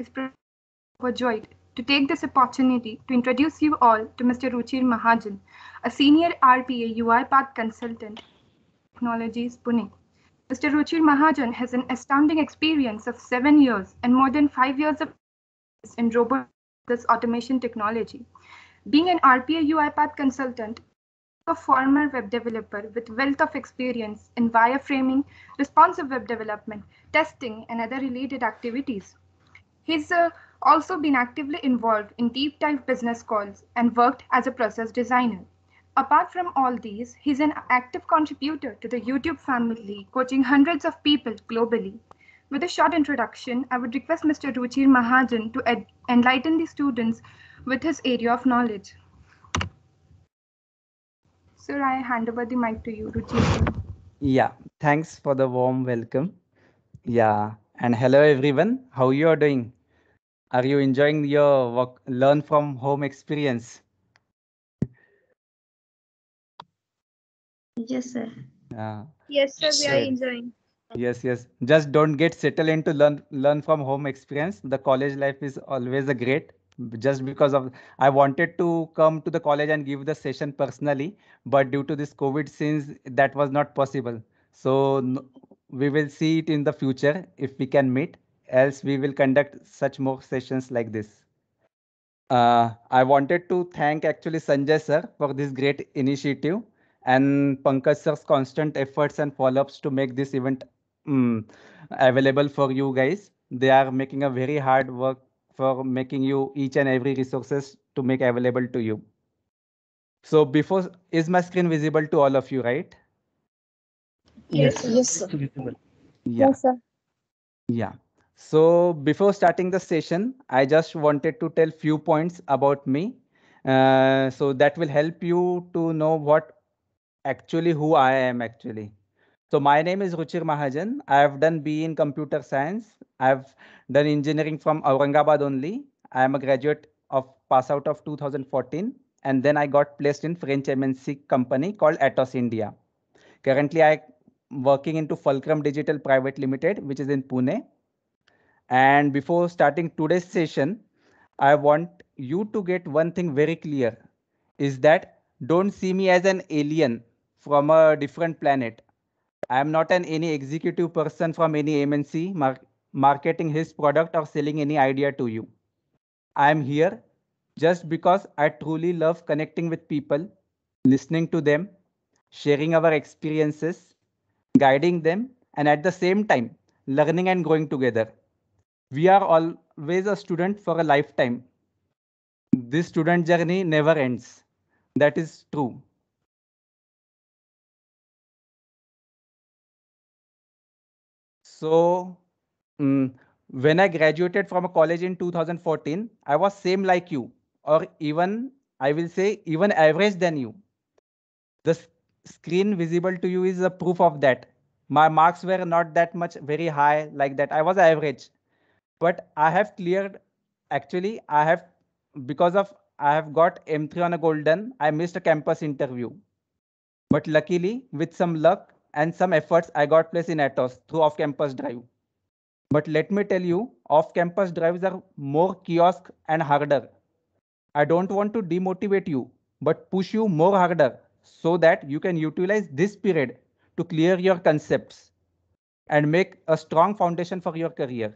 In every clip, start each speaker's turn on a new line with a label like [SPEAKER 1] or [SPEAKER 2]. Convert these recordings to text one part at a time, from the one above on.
[SPEAKER 1] is overjoyed to take this opportunity to introduce you all to Mr. Ruchir Mahajan, a senior RPA UiPath consultant, Technologies Pune. Mr. Ruchir Mahajan has an astounding experience of seven years and more than five years of in robotics automation technology. Being an RPA UiPath consultant, a former web developer with wealth of experience in wireframing, responsive web development, testing, and other related activities. He's uh, also been actively involved in deep dive business calls and worked as a process designer. Apart from all these, he's an active contributor to the YouTube family, coaching hundreds of people globally. With a short introduction, I would request Mr. Ruchir Mahajan to ed- enlighten the students with his area of knowledge. Sir, I hand over the mic to you, Ruchir.
[SPEAKER 2] Yeah, thanks for the warm welcome. Yeah, and hello everyone. How you are doing? Are you enjoying your work, learn from home experience? Yes, sir. yes, sir,
[SPEAKER 3] yes, we sir. are enjoying.
[SPEAKER 2] Yes, yes. Just don't get settled into learn learn from home experience. The college life is always a great just because of i wanted to come to the college and give the session personally but due to this covid since that was not possible so we will see it in the future if we can meet else we will conduct such more sessions like this. Uh, I wanted to thank actually Sanjay sir for this great initiative and Pankaj sir's constant efforts and follow-ups to make this event um, available for you guys. They are making a very hard work for making you each and every resources to make available to you. So before, is my screen visible to all of you, right? Yes, yes, sir. Yeah. Yes, sir. Yeah. So before starting the session, I just wanted to tell few points about me. Uh, so that will help you to know what actually who I am actually. So my name is Ruchir Mahajan. I have done BE in computer science. I have done engineering from Aurangabad only. I am a graduate of pass out of 2014 and then I got placed in French MNC company called Atos India. Currently I working into Fulcrum Digital Private Limited, which is in Pune. And before starting today's session, I want you to get one thing very clear is that don't see me as an alien from a different planet. I am not an any executive person from any MNC mar marketing his product or selling any idea to you. I am here just because I truly love connecting with people, listening to them, sharing our experiences, guiding them, and at the same time, learning and growing together we are always a student for a lifetime. This student journey never ends. That is true. So um, when I graduated from a college in 2014, I was same like you or even I will say even average than you. The screen visible to you is a proof of that. My marks were not that much very high like that. I was average but I have cleared. Actually, I have because of I have got M3 on a golden. I missed a campus interview, but luckily, with some luck and some efforts, I got place in Atos through off-campus drive. But let me tell you, off-campus drives are more kiosk and harder. I don't want to demotivate you, but push you more harder so that you can utilize this period to clear your concepts and make a strong foundation for your career.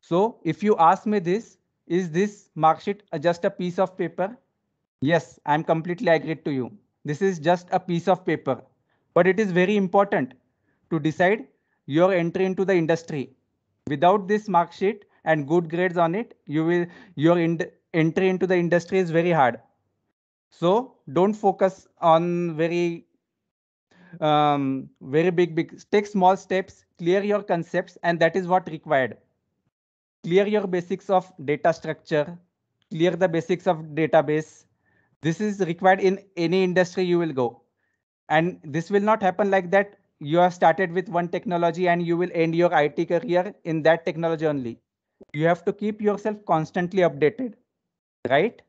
[SPEAKER 2] So if you ask me this, is this mark sheet just a piece of paper? Yes, I'm completely agreed to you. This is just a piece of paper, but it is very important to decide your entry into the industry. Without this mark sheet and good grades on it, you will your entry into the industry is very hard. So don't focus on very um, very big big. Take small steps, clear your concepts, and that is what required clear your basics of data structure, clear the basics of database. This is required in any industry you will go. And this will not happen like that. You have started with one technology and you will end your IT career in that technology only. You have to keep yourself constantly updated, right?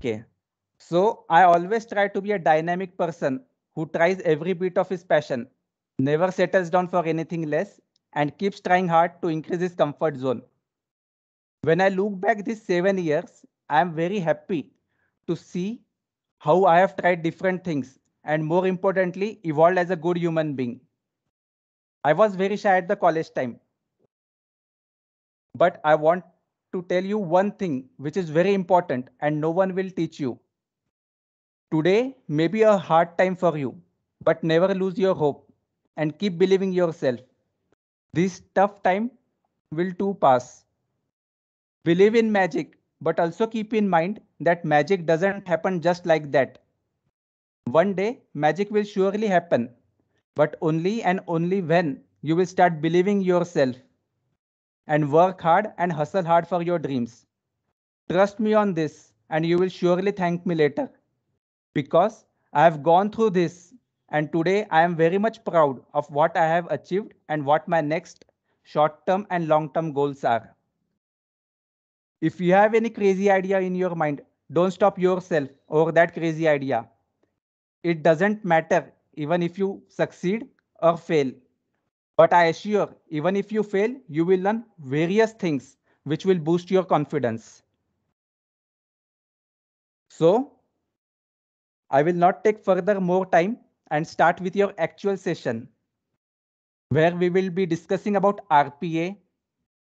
[SPEAKER 2] Okay. So I always try to be a dynamic person who tries every bit of his passion never settles down for anything less, and keeps trying hard to increase his comfort zone. When I look back these seven years, I am very happy to see how I have tried different things and more importantly, evolved as a good human being. I was very shy at the college time. But I want to tell you one thing which is very important and no one will teach you. Today may be a hard time for you, but never lose your hope and keep believing yourself. This tough time will too pass. Believe in magic, but also keep in mind that magic doesn't happen just like that. One day, magic will surely happen, but only and only when you will start believing yourself and work hard and hustle hard for your dreams. Trust me on this, and you will surely thank me later because I have gone through this and today I am very much proud of what I have achieved and what my next short term and long term goals are. If you have any crazy idea in your mind, don't stop yourself over that crazy idea. It doesn't matter even if you succeed or fail. But I assure, even if you fail, you will learn various things which will boost your confidence. So, I will not take further more time and start with your actual session where we will be discussing about RPA.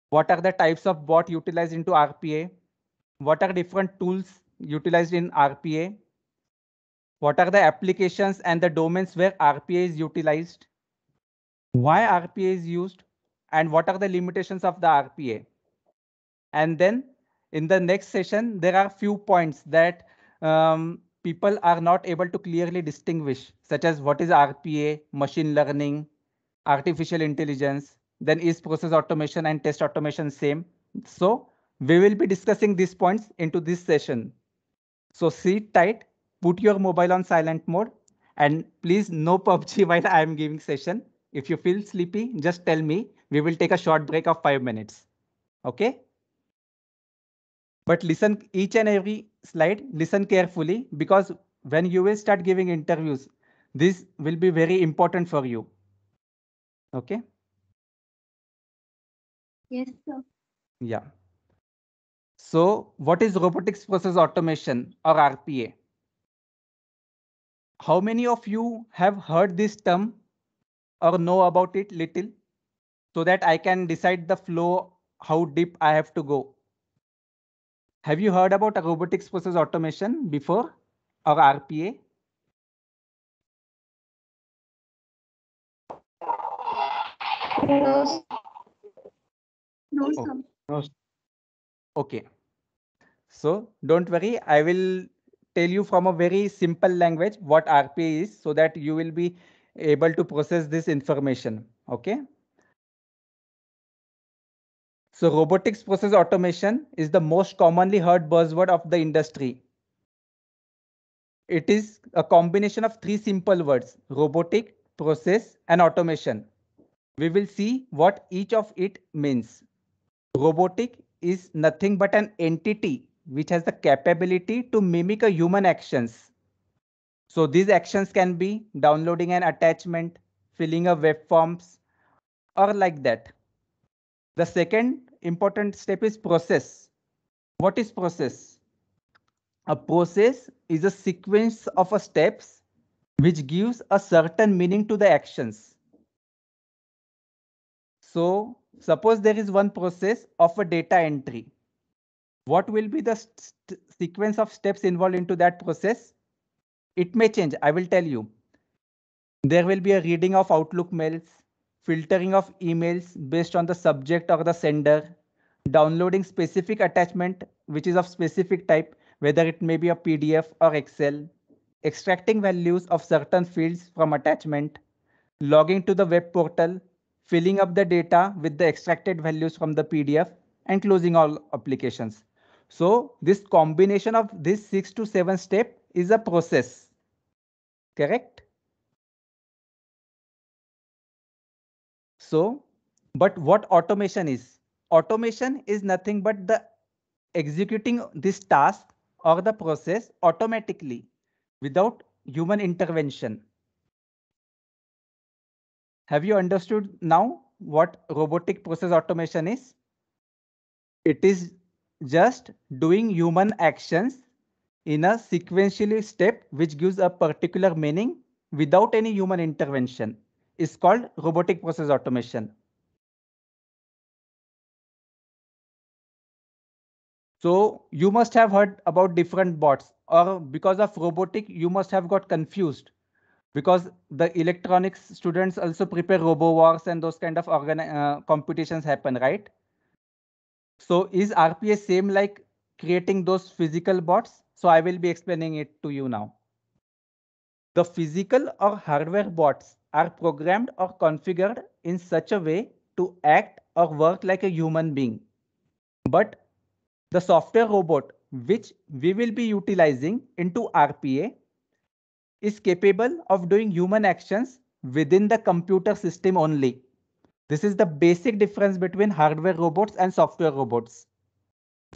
[SPEAKER 2] What are the types of bot utilized into RPA? What are different tools utilized in RPA? What are the applications and the domains where RPA is utilized? Why RPA is used? And what are the limitations of the RPA? And then in the next session, there are few points that um, people are not able to clearly distinguish, such as what is RPA, machine learning, artificial intelligence, then is process automation and test automation same? So we will be discussing these points into this session. So sit tight, put your mobile on silent mode, and please no PUBG while I am giving session. If you feel sleepy, just tell me. We will take a short break of five minutes. Okay? but listen each and every slide listen carefully because when you will start giving interviews this will be very important for you okay yes sir yeah so what is robotics process automation or rpa how many of you have heard this term or know about it little so that i can decide the flow how deep i have to go have you heard about robotics process automation before or RPA? No. Oh. No. no. Okay. So don't worry, I will tell you from a very simple language what RPA is so that you will be able to process this information. Okay. So robotics process automation is the most commonly heard buzzword of the industry. It is a combination of three simple words, robotic, process and automation. We will see what each of it means. Robotic is nothing but an entity which has the capability to mimic a human actions. So these actions can be downloading an attachment, filling a web forms or like that. The second important step is process. What is process? A process is a sequence of a steps which gives a certain meaning to the actions. So suppose there is one process of a data entry. What will be the sequence of steps involved into that process? It may change. I will tell you. There will be a reading of Outlook mails filtering of emails based on the subject or the sender, downloading specific attachment, which is of specific type, whether it may be a PDF or Excel, extracting values of certain fields from attachment, logging to the web portal, filling up the data with the extracted values from the PDF, and closing all applications. So this combination of this six to seven step is a process, correct? so. But what automation is? Automation is nothing but the executing this task or the process automatically without human intervention. Have you understood now what robotic process automation is? It is just doing human actions in a sequentially step which gives a particular meaning without any human intervention is called robotic process automation. So you must have heard about different bots or because of robotic, you must have got confused because the electronics students also prepare robo wars and those kind of uh, competitions happen, right? So is RPA same like creating those physical bots? So I will be explaining it to you now. The physical or hardware bots are programmed or configured in such a way to act or work like a human being. But the software robot, which we will be utilizing into RPA, is capable of doing human actions within the computer system only. This is the basic difference between hardware robots and software robots.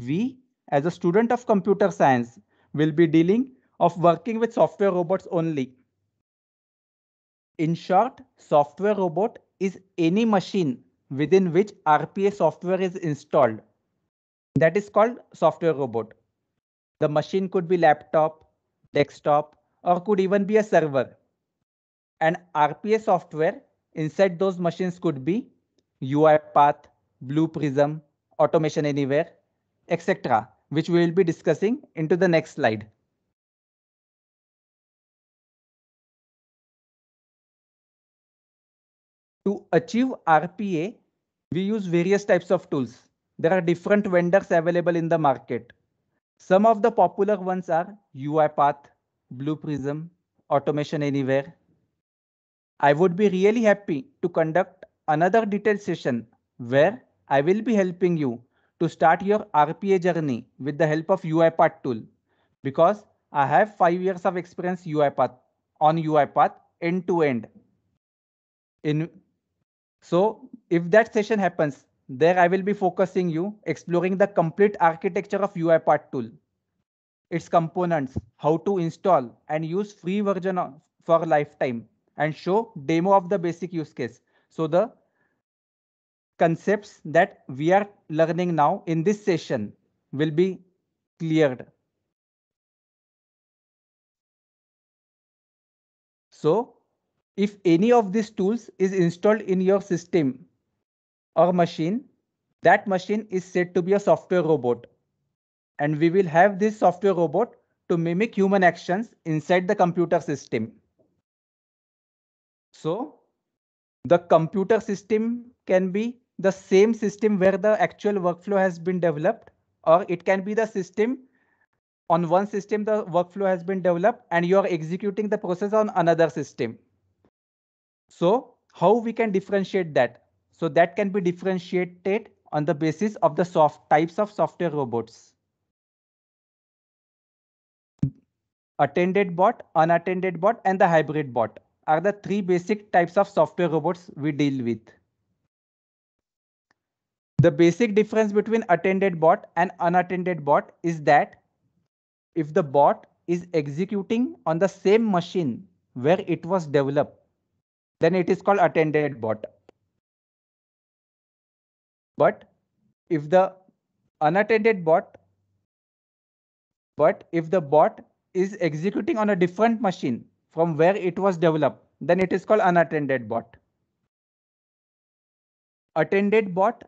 [SPEAKER 2] We, as a student of computer science, will be dealing of working with software robots only. In short, software robot is any machine within which RPA software is installed. That is called software robot. The machine could be laptop, desktop, or could even be a server. And RPA software inside those machines could be UiPath, Blue Prism, Automation Anywhere, etc., which we will be discussing into the next slide. To achieve RPA, we use various types of tools. There are different vendors available in the market. Some of the popular ones are UiPath, Blue Prism, Automation Anywhere. I would be really happy to conduct another detailed session where I will be helping you to start your RPA journey with the help of UiPath tool because I have five years of experience UiPath on UiPath end to end. In so if that session happens, there I will be focusing you exploring the complete architecture of UiPath tool, its components, how to install and use free version for lifetime and show demo of the basic use case. So the concepts that we are learning now in this session will be cleared. So if any of these tools is installed in your system or machine, that machine is said to be a software robot. And we will have this software robot to mimic human actions inside the computer system. So the computer system can be the same system where the actual workflow has been developed, or it can be the system on one system, the workflow has been developed and you are executing the process on another system. So how we can differentiate that? So that can be differentiated on the basis of the soft types of software robots. Attended bot, unattended bot, and the hybrid bot are the three basic types of software robots we deal with. The basic difference between attended bot and unattended bot is that if the bot is executing on the same machine where it was developed, then it is called attended bot. But if the unattended bot, but if the bot is executing on a different machine from where it was developed, then it is called unattended bot. Attended bot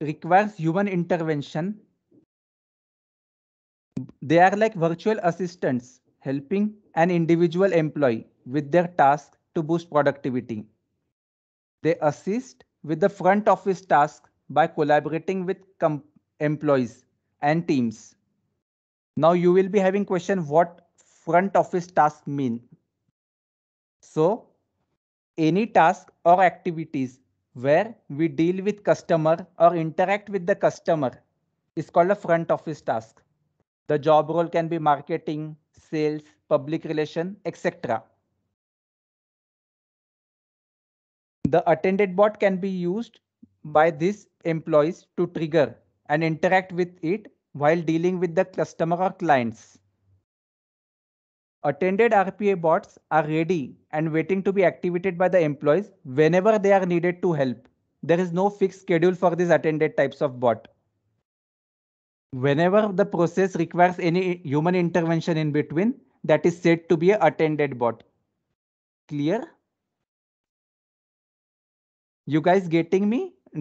[SPEAKER 2] requires human intervention. They are like virtual assistants helping an individual employee with their task to boost productivity. They assist with the front office task by collaborating with employees and teams. Now you will be having question what front office task mean. So any task or activities where we deal with customer or interact with the customer is called a front office task. The job role can be marketing, sales, public relation, etc. The attended bot can be used by these employees to trigger and interact with it while dealing with the customer or clients. Attended RPA bots are ready and waiting to be activated by the employees whenever they are needed to help. There is no fixed schedule for these attended types of bot. Whenever the process requires any human intervention in between, that is said to be an attended bot. Clear? you guys getting me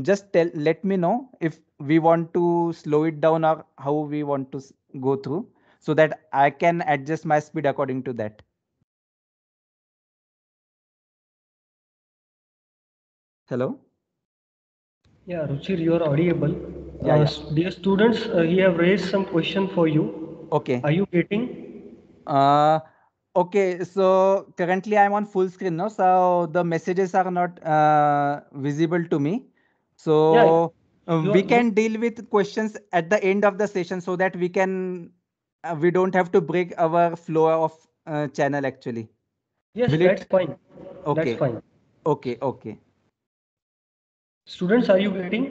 [SPEAKER 2] just tell let me know if we want to slow it down or how we want to go through so that i can adjust my speed according to that hello
[SPEAKER 3] yeah ruchir you are audible yeah,
[SPEAKER 2] uh, yeah. dear students uh, we have raised some question for you okay are you getting uh Okay, so currently I'm on full screen, no? So the messages are not uh, visible to me. So yeah, uh, we can deal with questions at the end of the session so that we can uh, we don't have to break our flow of uh, channel actually. Yes, Will that's it? fine. Okay. That's fine. Okay, okay. Students, are you getting?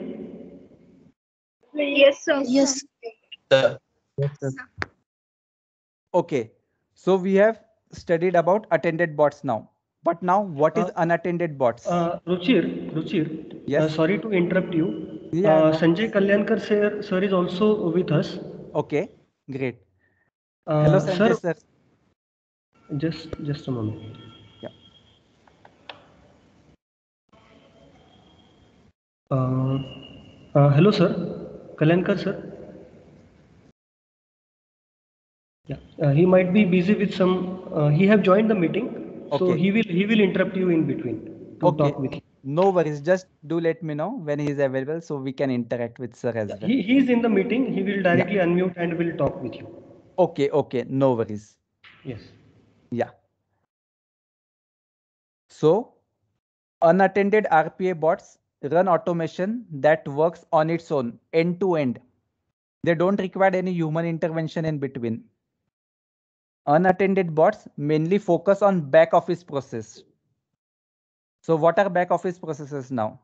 [SPEAKER 3] Yes, sir. Yes. Sir.
[SPEAKER 2] Yes, sir. Okay. So we have studied about attended bots now. But now, what is uh, unattended bots? Uh, Ruchir, Ruchir. Yes. Uh, sorry to interrupt you. Yeah. Uh, Sanjay Kalyankar sir, sir is also with us. Okay, great. Hello, Sanjay sir. sir. Just, just a moment. Uh, uh, hello sir kalyankar sir Yeah, uh, he might be busy with some. Uh, he have joined the meeting, okay. so he will he will interrupt you in between to okay. talk with you. No worries. Just do let me know when he is available, so we can interact with sir as well. He he is in the meeting. He will directly yeah. unmute and will talk with you. Okay. Okay. No worries. Yes. Yeah. So, unattended RPA bots run automation that works on its own, end to end. They don't require any human intervention in between unattended bots mainly focus on back office process. So what are back office processes now?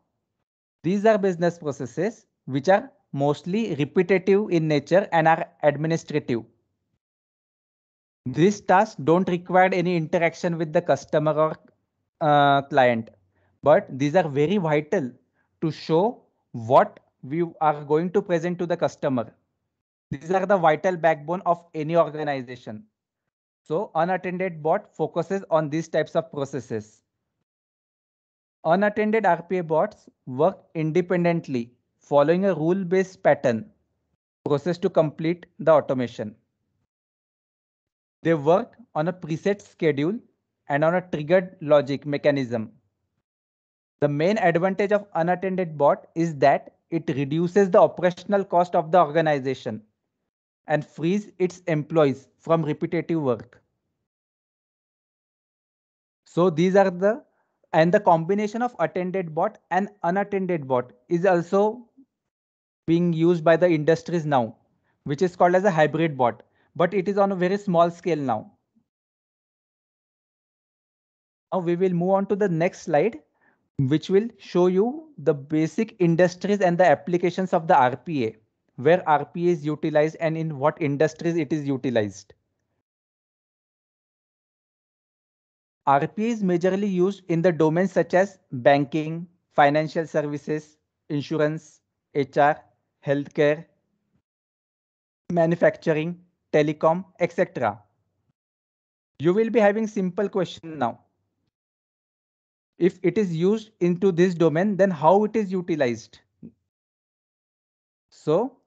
[SPEAKER 2] These are business processes which are mostly repetitive in nature and are administrative. These tasks don't require any interaction with the customer or uh, client, but these are very vital to show what we are going to present to the customer. These are the vital backbone of any organization. So unattended bot focuses on these types of processes. Unattended RPA bots work independently following a rule-based pattern process to complete the automation. They work on a preset schedule and on a triggered logic mechanism. The main advantage of unattended bot is that it reduces the operational cost of the organization and frees its employees from repetitive work. So these are the and the combination of attended bot and unattended bot is also being used by the industries now, which is called as a hybrid bot, but it is on a very small scale now. Now we will move on to the next slide, which will show you the basic industries and the applications of the RPA where RPA is utilized and in what industries it is utilized. RPA is majorly used in the domains such as banking, financial services, insurance, HR, healthcare, manufacturing, telecom, etc. You will be having simple question now. If it is used into this domain, then how it is utilized? So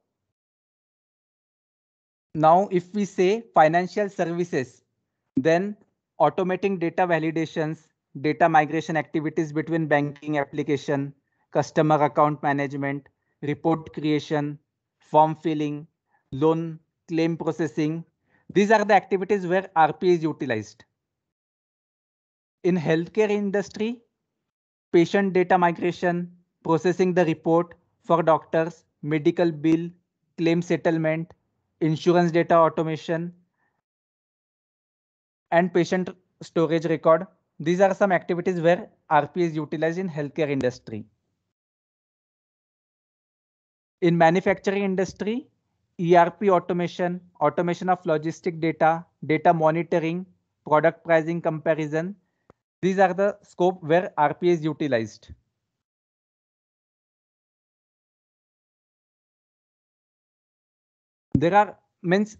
[SPEAKER 2] now, if we say financial services, then automating data validations, data migration activities between banking application, customer account management, report creation, form filling, loan claim processing. These are the activities where RP is utilized. In healthcare industry, patient data migration, processing the report for doctors, medical bill, claim settlement, insurance data automation, and patient storage record. These are some activities where RP is utilized in healthcare industry. In manufacturing industry, ERP automation, automation of logistic data, data monitoring, product pricing comparison. These are the scope where RP is utilized. there are means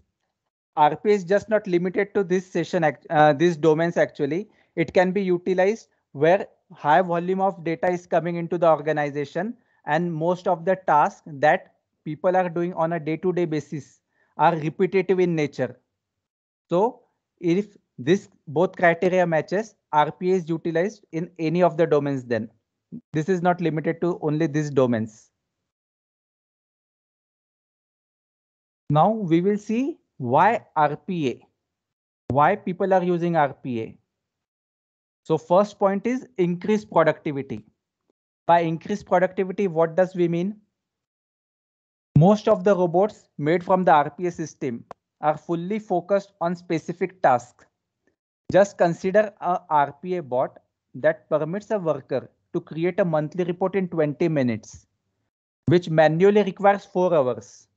[SPEAKER 2] RPA is just not limited to this session, uh, these domains actually. It can be utilized where high volume of data is coming into the organization and most of the tasks that people are doing on a day-to-day -day basis are repetitive in nature. So if this both criteria matches, RPA is utilized in any of the domains then. This is not limited to only these domains. Now we will see why RPA, why people are using RPA. So first point is increase productivity. By increased productivity, what does we mean? Most of the robots made from the RPA system are fully focused on specific tasks. Just consider a RPA bot that permits a worker to create a monthly report in 20 minutes, which manually requires 4 hours.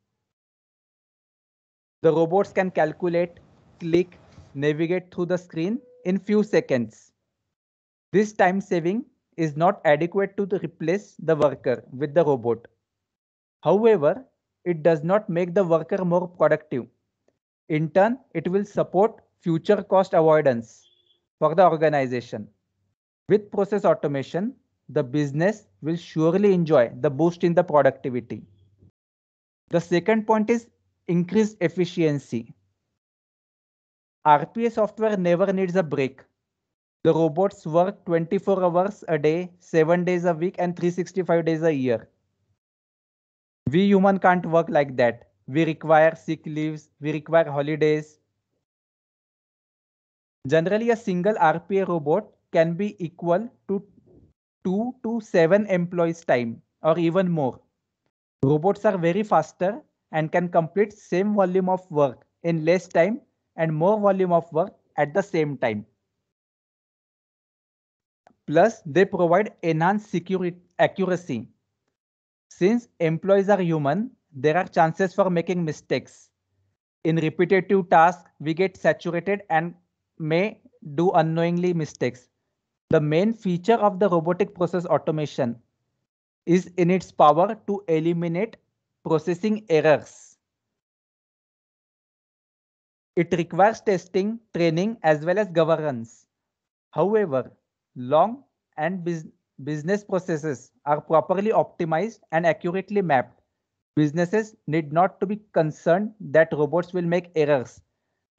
[SPEAKER 2] The robots can calculate, click, navigate through the screen in few seconds. This time saving is not adequate to replace the worker with the robot. However, it does not make the worker more productive. In turn, it will support future cost avoidance for the organization. With process automation, the business will surely enjoy the boost in the productivity. The second point is increased efficiency. RPA software never needs a break. The robots work 24 hours a day, 7 days a week, and 365 days a year. We human can't work like that. We require sick leaves, we require holidays. Generally, a single RPA robot can be equal to 2 to 7 employees' time or even more. Robots are very faster and can complete same volume of work in less time and more volume of work at the same time. Plus, they provide enhanced security accuracy. Since employees are human, there are chances for making mistakes. In repetitive tasks, we get saturated and may do unknowingly mistakes. The main feature of the robotic process automation is in its power to eliminate processing errors. It requires testing, training, as well as governance. However, long and business processes are properly optimized and accurately mapped. Businesses need not to be concerned that robots will make errors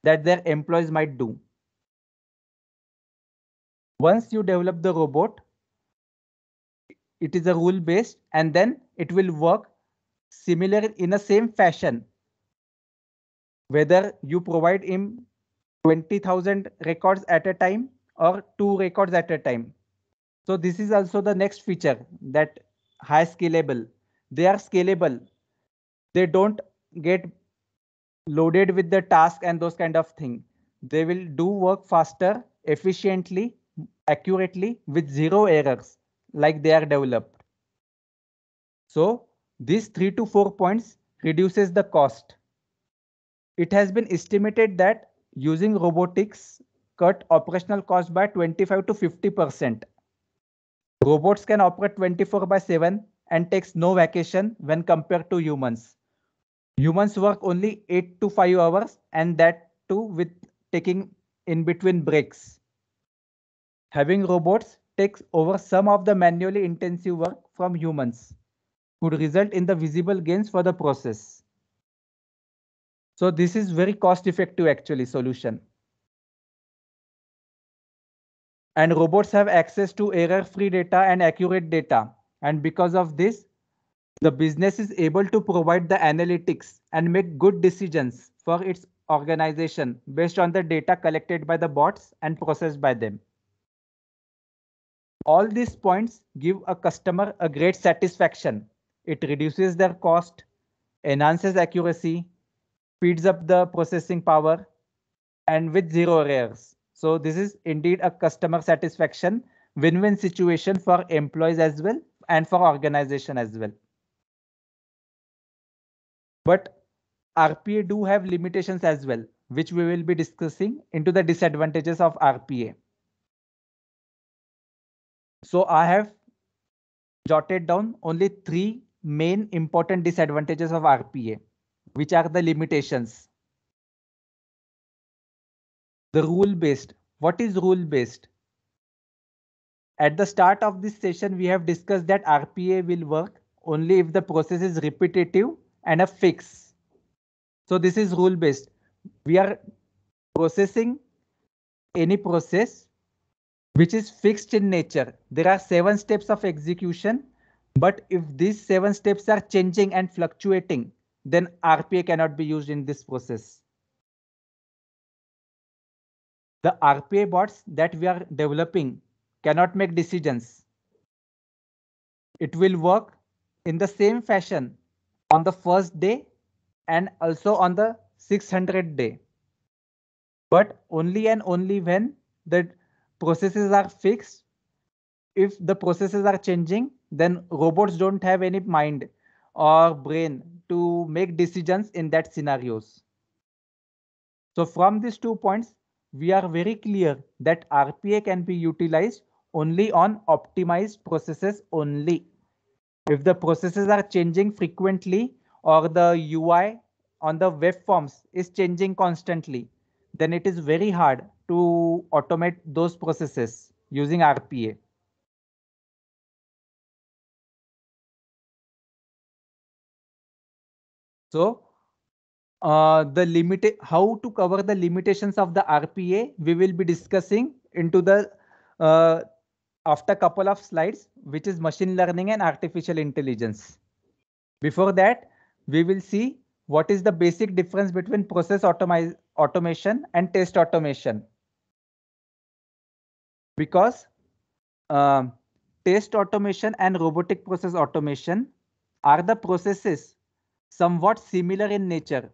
[SPEAKER 2] that their employees might do. Once you develop the robot, it is a rule based and then it will work similar in the same fashion whether you provide him 20000 records at a time or two records at a time so this is also the next feature that high scalable they are scalable they don't get loaded with the task and those kind of thing they will do work faster efficiently accurately with zero errors like they are developed so these three to four points reduces the cost. It has been estimated that using robotics cut operational cost by 25 to 50%. Robots can operate 24 by 7 and takes no vacation when compared to humans. Humans work only 8 to 5 hours and that too with taking in between breaks. Having robots takes over some of the manually intensive work from humans could result in the visible gains for the process. So this is very cost effective actually solution. And robots have access to error free data and accurate data. And because of this, the business is able to provide the analytics and make good decisions for its organization based on the data collected by the bots and processed by them. All these points give a customer a great satisfaction it reduces their cost, enhances accuracy, speeds up the processing power, and with zero errors. So this is indeed a customer satisfaction win-win situation for employees as well and for organization as well. But RPA do have limitations as well, which we will be discussing into the disadvantages of RPA. So I have jotted down only three main important disadvantages of RPA, which are the limitations. The rule based. What is rule based? At the start of this session, we have discussed that RPA will work only if the process is repetitive and a fix. So this is rule based. We are processing any process which is fixed in nature. There are seven steps of execution but if these seven steps are changing and fluctuating, then RPA cannot be used in this process. The RPA bots that we are developing cannot make decisions. It will work in the same fashion on the first day and also on the 600 day. But only and only when the processes are fixed, if the processes are changing then robots don't have any mind or brain to make decisions in that scenarios so from these two points we are very clear that rpa can be utilized only on optimized processes only if the processes are changing frequently or the ui on the web forms is changing constantly then it is very hard to automate those processes using rpa So uh, the limit how to cover the limitations of the RPA we will be discussing into the uh, after couple of slides which is machine learning and artificial intelligence. Before that we will see what is the basic difference between process automation and test automation. Because uh, test automation and robotic process automation are the processes somewhat similar in nature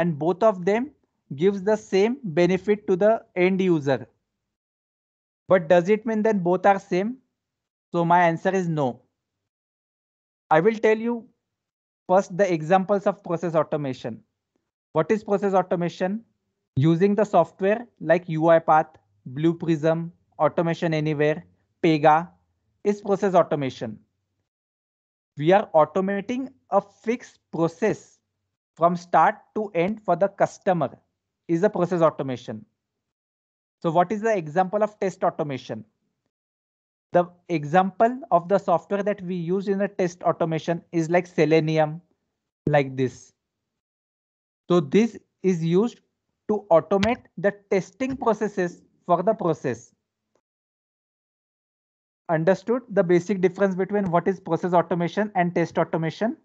[SPEAKER 2] and both of them gives the same benefit to the end user. But does it mean that both are same? So my answer is no. I will tell you first the examples of process automation. What is process automation? Using the software like UiPath, Blue Prism, Automation Anywhere, Pega is process automation we are automating a fixed process from start to end for the customer is a process automation. So what is the example of test automation? The example of the software that we use in a test automation is like Selenium, like this. So this is used to automate the testing processes for the process understood the basic difference between what is process automation and test automation.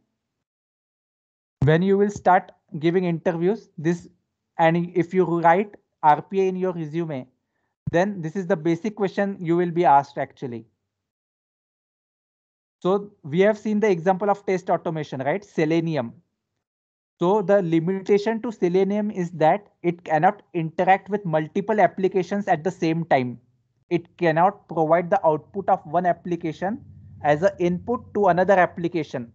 [SPEAKER 2] When you will start giving interviews, this and if you write RPA in your resume, then this is the basic question you will be asked actually. So we have seen the example of test automation, right? Selenium. So the limitation to Selenium is that it cannot interact with multiple applications at the same time it cannot provide the output of one application as an input to another application.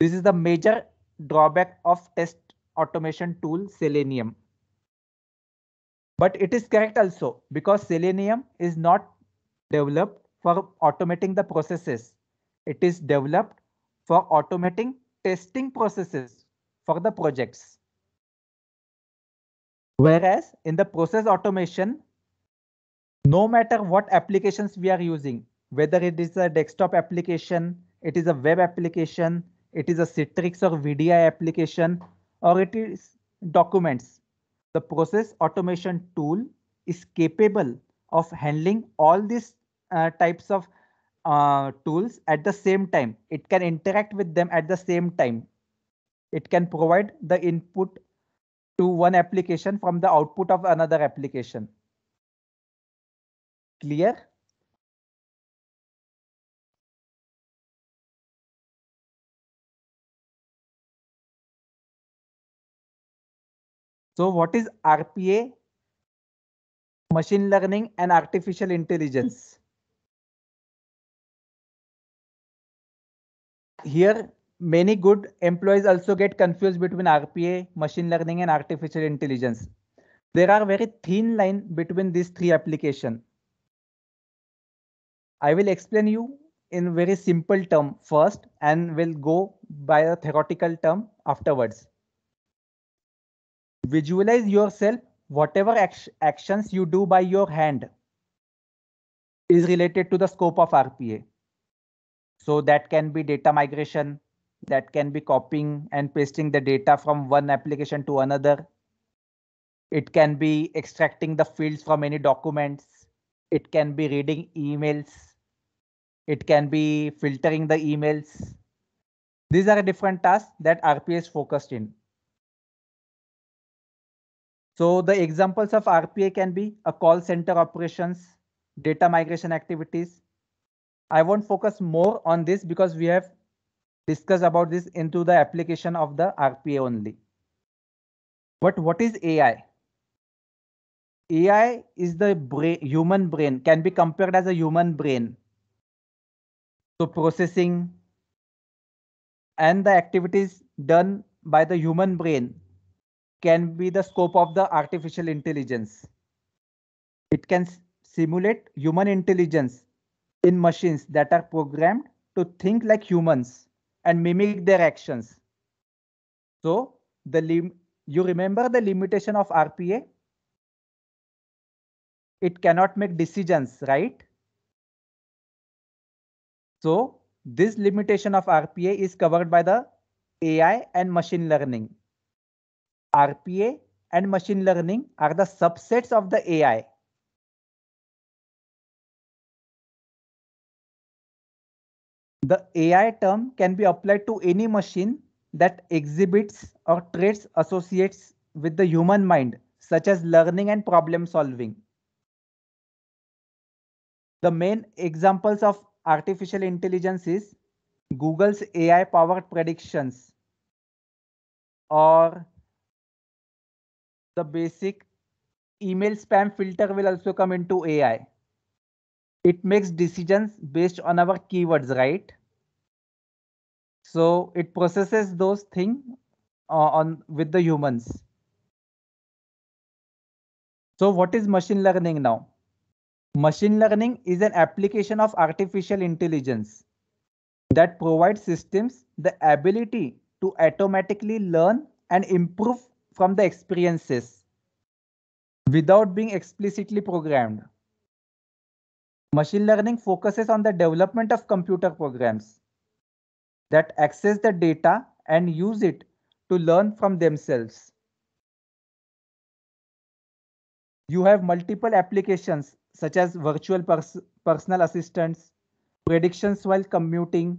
[SPEAKER 2] This is the major drawback of test automation tool Selenium. But it is correct also because Selenium is not developed for automating the processes. It is developed for automating testing processes for the projects. Whereas in the process automation, no matter what applications we are using, whether it is a desktop application, it is a web application, it is a Citrix or VDI application, or it is documents. The process automation tool is capable of handling all these uh, types of uh, tools at the same time. It can interact with them at the same time. It can provide the input to one application from the output of another application clear
[SPEAKER 3] so what is rpa
[SPEAKER 2] machine learning and artificial intelligence here many good employees also get confused between RPA, machine learning, and artificial intelligence. There are very thin line between these three applications. I will explain you in very simple term first and will go by a theoretical term afterwards. Visualize yourself whatever act actions you do by your hand is related to the scope of RPA. So that can be data migration, that can be copying and pasting the data from one application to another. It can be extracting the fields from any documents. It can be reading emails. It can be filtering the emails. These are different tasks that RPA is focused in. So the examples of RPA can be a call center operations, data migration activities. I won't focus more on this because we have discussed about this into the application of the RPA only. But what is AI? AI is the brain, human brain, can be compared as a human brain so processing and the activities done by the human brain can be the scope of the artificial intelligence. It can simulate human intelligence in machines that are programmed to think like humans and mimic their actions. So the lim you remember the limitation of RPA? It cannot make decisions, right? So this limitation of RPA is covered by the AI and machine learning. RPA and machine learning are the subsets
[SPEAKER 3] of the AI.
[SPEAKER 2] The AI term can be applied to any machine that exhibits or traits associates with the human mind, such as learning and problem solving. The main examples of artificial intelligence is Google's AI powered predictions or the basic email spam filter will also come into AI. It makes decisions based on our keywords, right? So it processes those things uh, on with the humans. So what is machine learning now? Machine learning is an application of artificial intelligence that provides systems the ability to automatically learn and improve from the experiences without being explicitly programmed. Machine learning focuses on the development of computer programs that access the data and use it to learn from themselves. You have multiple applications such as virtual pers personal assistants, predictions while commuting,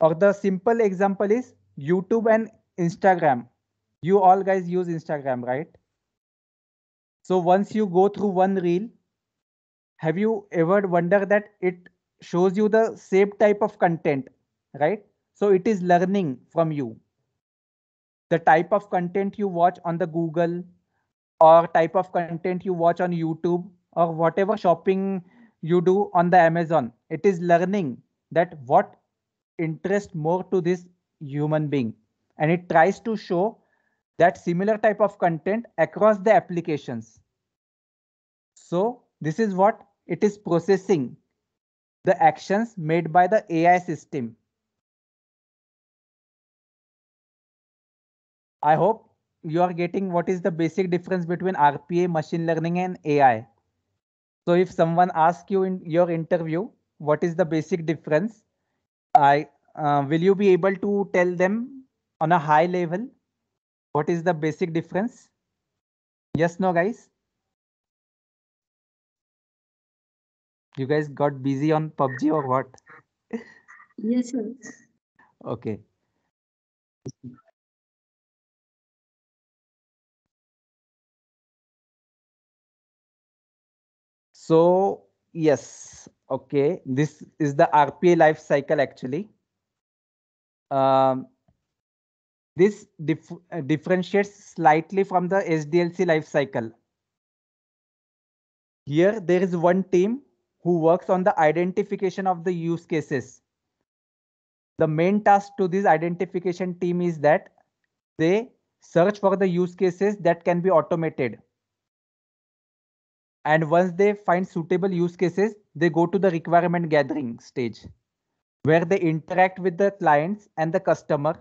[SPEAKER 2] or the simple example is YouTube and Instagram. You all guys use Instagram, right? So once you go through one reel, have you ever wondered that it shows you the same type of content, right? So it is learning from you. The type of content you watch on the Google or type of content you watch on YouTube or whatever shopping you do on the Amazon. It is learning that what interests more to this human being. And it tries to show that similar type of content across the applications. So this is what it is processing the actions made by the AI system. I hope you are getting what is the basic difference between RPA, machine learning and AI. So if someone asks you in your interview, what is the basic difference? I uh, will you be able to tell them on a high level what is the basic difference? Yes, no, guys. You guys got busy on PUBG or what? Yes, sir. Okay. So yes, okay, this is the RPA life cycle actually. Um, this dif uh, differentiates slightly from the SDLC life cycle. Here there is one team who works on the identification of the use cases. The main task to this identification team is that they search for the use cases that can be automated and once they find suitable use cases, they go to the requirement gathering stage where they interact with the clients and the customer,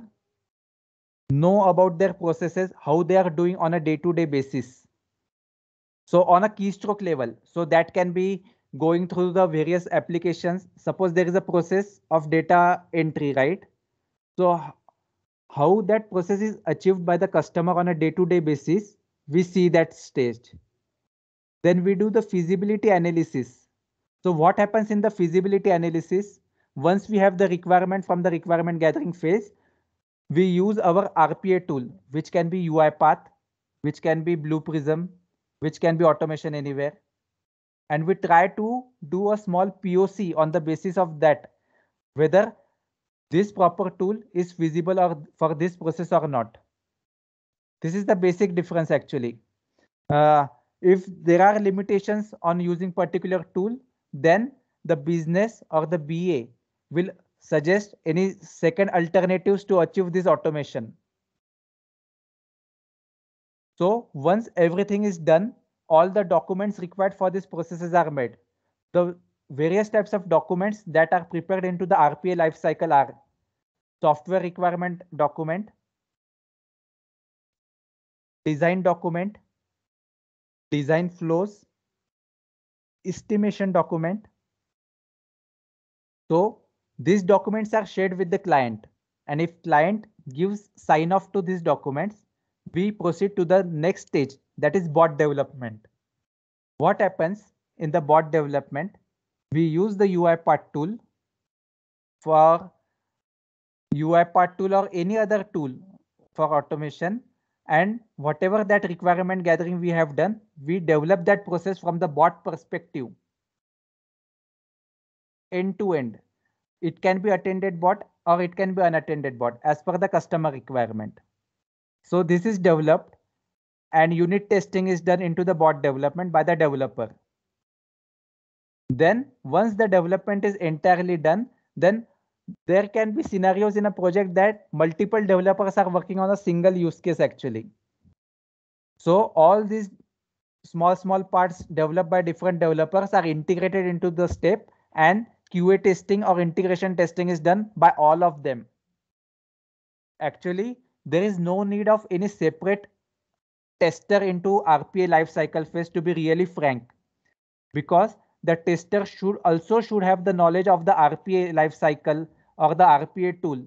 [SPEAKER 2] know about their processes, how they are doing on a day to day basis. So on a keystroke level, so that can be going through the various applications. Suppose there is a process of data entry, right? So how that process is achieved by the customer on a day to day basis, we see that stage. Then we do the feasibility analysis. So what happens in the feasibility analysis? Once we have the requirement from the requirement gathering phase, we use our RPA tool, which can be UiPath, which can be Blue Prism, which can be Automation Anywhere. And we try to do a small POC on the basis of that, whether this proper tool is visible or for this process or not. This is the basic difference actually. Uh, if there are limitations on using particular tool, then the business or the BA will suggest any second alternatives to achieve this automation. So once everything is done, all the documents required for these processes are made. The various types of documents that are prepared into the RPA lifecycle are software requirement document, design document, design flows, estimation document. So these documents are shared with the client and if client gives sign off to these documents, we proceed to the next stage that is bot development. What happens in the bot development? We use the part tool for part tool or any other tool for automation and whatever that requirement gathering we have done, we develop that process from the bot perspective. End to end. It can be attended bot or it can be unattended bot as per the customer requirement. So this is developed and unit testing is done into the bot development by the developer. Then once the development is entirely done, then there can be scenarios in a project that multiple developers are working on a single use case actually. So all these small, small parts developed by different developers are integrated into the step and QA testing or integration testing is done by all of them. Actually, there is no need of any separate tester into RPA lifecycle phase to be really frank, because the tester should also should have the knowledge of the RPA lifecycle or the RPA tool.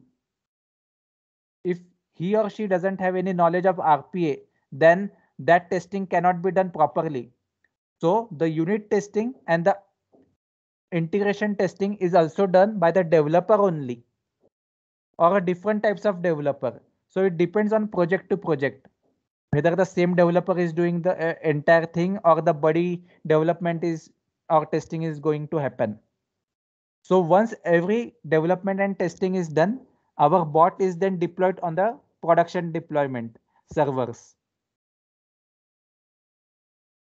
[SPEAKER 2] If he or she doesn't have any knowledge of RPA, then that testing cannot be done properly. So the unit testing and the integration testing is also done by the developer only or different types of developer. So it depends on project to project whether the same developer is doing the uh, entire thing or the body development is or testing is going to happen. So once every development and testing is done, our bot is then deployed on the production deployment servers.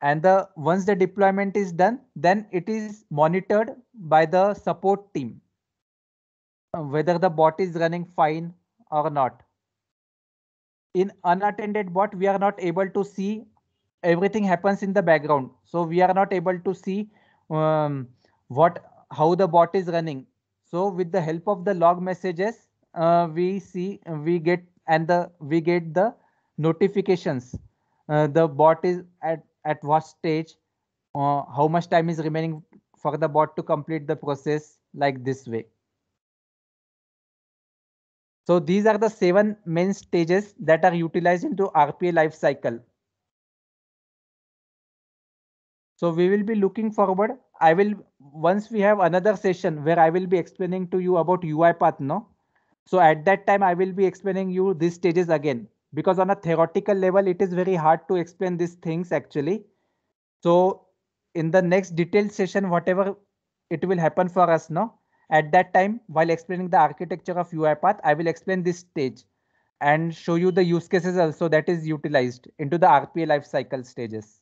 [SPEAKER 2] And the once the deployment is done, then it is monitored by the support team, uh, whether the bot is running fine or not. In unattended bot, we are not able to see everything happens in the background. So we are not able to see um, what how the bot is running. So with the help of the log messages, uh, we see we get and the we get the notifications. Uh, the bot is at at what stage, uh, how much time is remaining for the bot to complete the process like this way. So these are the seven main stages that are utilized into RPA lifecycle. So we will be looking forward I will once we have another session where I will be explaining to you about UiPath. No, so at that time I will be explaining you these stages again because on a theoretical level it is very hard to explain these things actually. So in the next detailed session, whatever it will happen for us now. At that time, while explaining the architecture of UiPath, I will explain this stage and show you the use cases also that is utilized into the RPA lifecycle stages.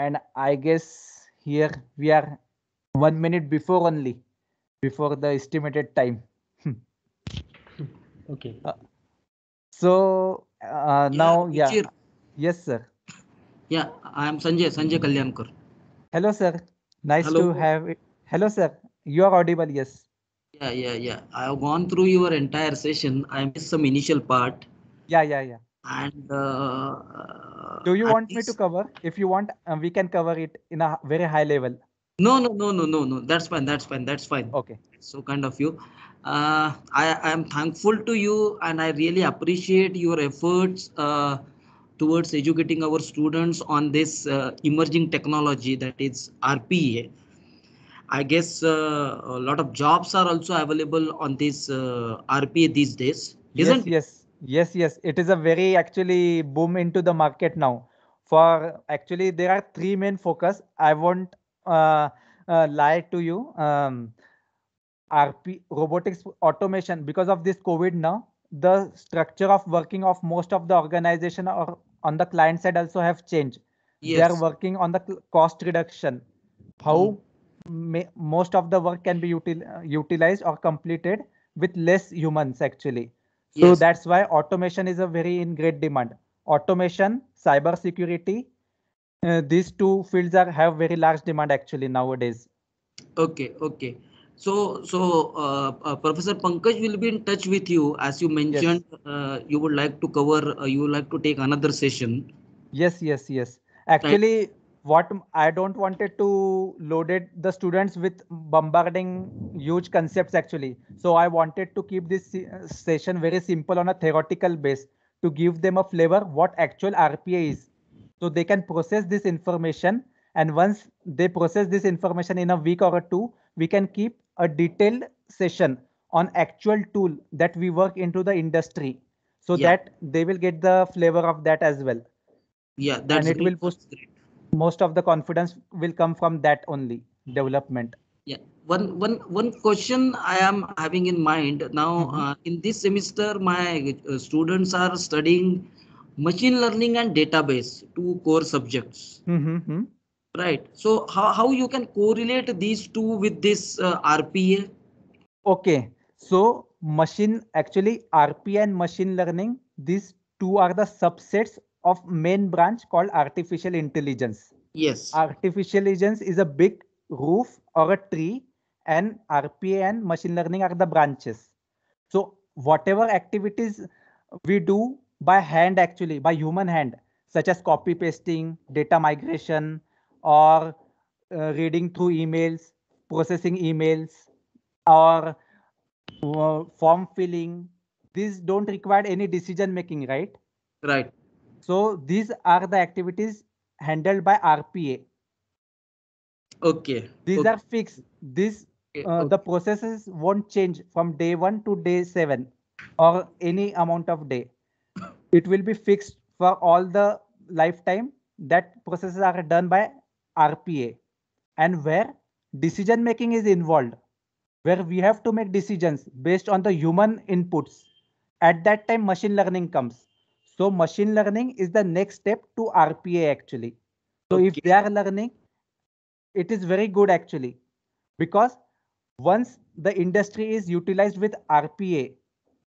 [SPEAKER 2] and I guess here we are one minute before only, before the estimated time. Hmm. okay. Uh, so uh, yeah, now, yeah. Yes, sir.
[SPEAKER 4] Yeah, I am Sanjay, Sanjay Kalyankar.
[SPEAKER 2] Hello, sir. Nice Hello. to have it. Hello, sir. You are audible, yes.
[SPEAKER 4] Yeah, yeah, yeah. I have gone through your entire session. I missed some initial part. Yeah, yeah, yeah
[SPEAKER 2] and uh, do you want least... me to cover if you want uh, we can cover it in a very high level
[SPEAKER 4] no no no no no no that's fine that's fine that's fine okay so kind of you uh, i i am thankful to you and i really appreciate your efforts uh, towards educating our students on this uh, emerging technology that is rpa i guess uh, a lot of jobs are also available
[SPEAKER 2] on this rpa these days isn't yes yes Yes, yes. It is a very actually boom into the market now. For actually, there are three main focus. I won't uh, uh, lie to you. Um, RP robotics automation because of this COVID now, the structure of working of most of the organization or on the client side also have changed. Yes. They are working on the cost reduction. How mm. most of the work can be util, uh, utilized or completed with less humans actually Yes. So that's why automation is a very in great demand. Automation, cyber security, uh, these two fields are have very large demand actually nowadays. Okay, okay. So, so uh,
[SPEAKER 4] uh, Professor Pankaj will be in touch with you as you mentioned. Yes. Uh, you would like to cover. Uh, you would like to take another session.
[SPEAKER 2] Yes, yes, yes. Actually, right what I don't wanted to loaded the students with bombarding huge concepts actually. So I wanted to keep this uh, session very simple on a theoretical base to give them a flavor what actual RPA is. So they can process this information and once they process this information in a week or a two, we can keep a detailed session on actual tool that we work into the industry so yeah. that they will get the flavor of that as well. Yeah, that's and it great. will boost most of the confidence will come from that only development yeah
[SPEAKER 4] one one one question i am having in mind now mm-hmm. uh, in this semester my uh, students are studying machine learning and database two core subjects mm-hmm. mm-hmm. right
[SPEAKER 2] so how, how you can correlate these two with this uh, rpa okay so machine actually rpa and machine learning these two are the subsets of main branch called artificial intelligence. Yes. Artificial intelligence is a big roof or a tree and RPA and machine learning are the branches. So whatever activities we do by hand actually, by human hand, such as copy pasting, data migration, or uh, reading through emails, processing emails, or uh, form filling, these don't require any decision making, right? Right. So these are the activities handled by RPA. Okay. These okay. are fixed. This okay. Uh, okay. the processes won't change from day one to day seven or any amount of day. It will be fixed for all the lifetime that processes are done by RPA and where decision making is involved, where we have to make decisions based on the human inputs. At that time, machine learning comes. So machine learning is the next step to RPA actually. So okay. if they are learning, it is very good actually, because once the industry is utilized with RPA,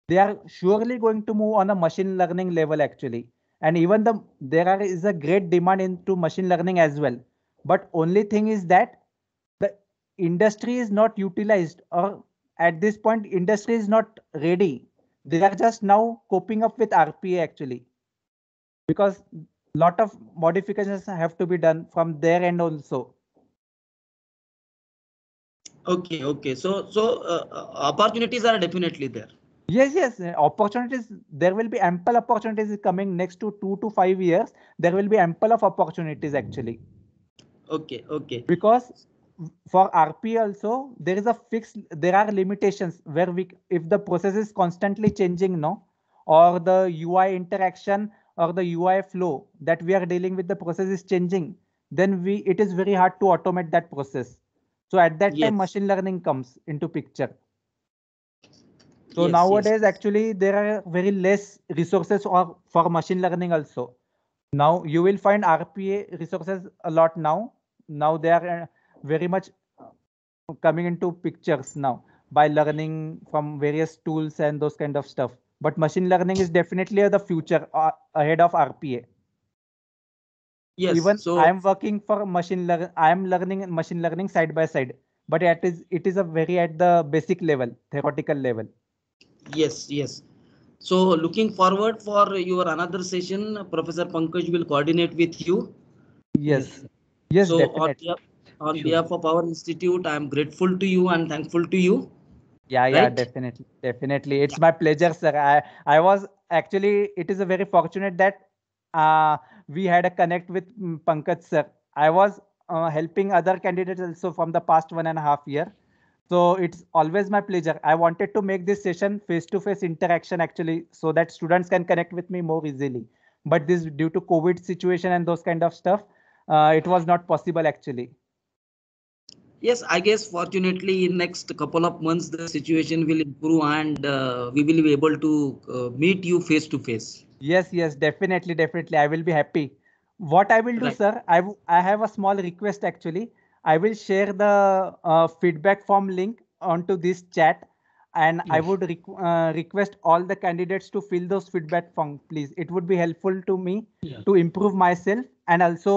[SPEAKER 2] they are surely going to move on a machine learning level actually. And even the there are, is a great demand into machine learning as well. But only thing is that the industry is not utilized or at this point industry is not ready they are just now coping up with RPA actually, because lot of modifications have to be done from their end also.
[SPEAKER 4] Okay, okay. So, so uh, opportunities are definitely there.
[SPEAKER 2] Yes, yes. Opportunities. There will be ample opportunities coming next to two to five years. There will be ample of opportunities actually okay okay because for RP also, there is a fixed, there are limitations where we, if the process is constantly changing, no, or the UI interaction or the UI flow that we are dealing with the process is changing, then we, it is very hard to automate that process. So at that yes. time, machine learning comes into picture. So yes, nowadays, yes. actually, there are very less resources or for machine learning also. Now you will find RPA resources a lot now. Now they are very much coming into pictures now by learning from various tools and those kind of stuff but machine learning is definitely the future uh, ahead of rpa yes even so i am working for machine learning i am learning machine learning side by side but it is it is a very at the basic level theoretical level yes
[SPEAKER 4] yes so looking forward for your another session professor pankaj will coordinate with you
[SPEAKER 2] yes yes so definitely on sure. behalf of our institute, I am grateful to you and thankful to you. Yeah, right? yeah, definitely, definitely. It's yeah. my pleasure, sir. I, I was actually, it is a very fortunate that uh, we had a connect with mm, Pankaj sir. I was uh, helping other candidates also from the past one and a half year. So it's always my pleasure. I wanted to make this session face-to-face interaction actually, so that students can connect with me more easily. But this due to COVID situation and those kind of stuff, uh, it was not possible actually
[SPEAKER 4] yes i guess fortunately in next couple of months the situation will improve and uh, we will be able to uh, meet you face to face
[SPEAKER 2] yes yes definitely definitely i will be happy what i will do right. sir I, I have a small request actually i will share the uh, feedback form link onto this chat and yes. i would requ- uh, request all the candidates to fill those feedback form please it would be helpful to me yeah. to improve myself and also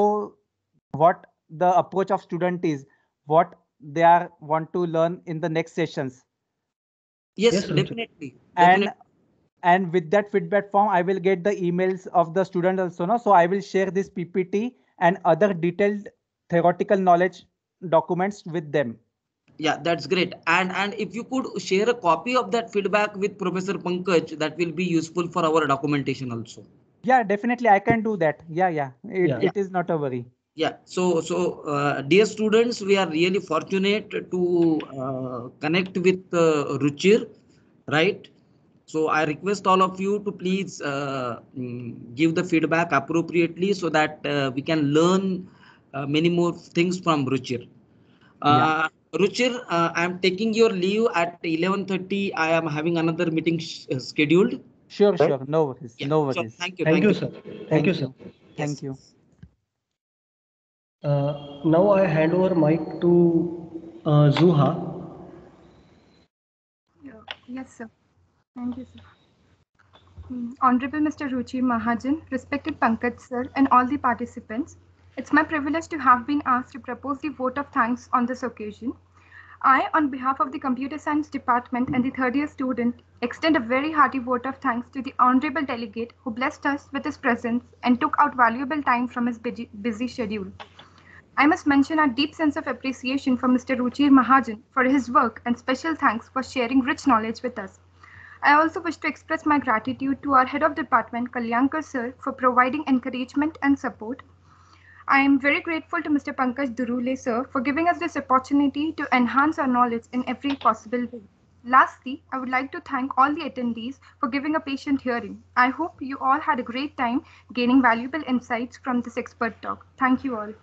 [SPEAKER 2] what the approach of student is what they are want to learn in the next sessions yes, yes definitely and definitely. and with that feedback form i will get the emails of the student also no? so i will share this ppt and other detailed theoretical knowledge documents with them
[SPEAKER 4] yeah that's great and and if you could share a copy of that feedback with professor pankaj that will be useful for our documentation also
[SPEAKER 2] yeah definitely i can do that yeah yeah it, yeah. it is not a worry
[SPEAKER 4] yeah so so uh, dear students we are really fortunate to uh, connect with uh, ruchir right so i request all of you to please uh, mm, give the feedback appropriately so that uh, we can learn uh, many more things from ruchir yeah. ruchir i am taking your leave at 11:30 i am having another meeting scheduled sure right? sure no worries yeah. no worries so, thank you thank, thank you, you, sir thank, you
[SPEAKER 2] sir thank you, thank you. Uh, now I hand over mic to uh, Zuha.
[SPEAKER 1] Yes, sir. Thank you, sir. Hmm. Honorable Mr. Ruchi Mahajan, respected Pankaj sir, and all the participants, it's my privilege to have been asked to propose the vote of thanks on this occasion. I, on behalf of the Computer Science Department and the third year student, extend a very hearty vote of thanks to the Honorable Delegate who blessed us with his presence and took out valuable time from his busy schedule. I must mention our deep sense of appreciation for Mr. Ruchir Mahajan for his work and special thanks for sharing rich knowledge with us. I also wish to express my gratitude to our head of department, Kalyankar sir, for providing encouragement and support. I am very grateful to Mr. Pankaj Durule sir for giving us this opportunity to enhance our knowledge in every possible way. Lastly, I would like to thank all the attendees for giving a patient hearing. I hope you all had a great time gaining valuable insights from this expert talk. Thank you all.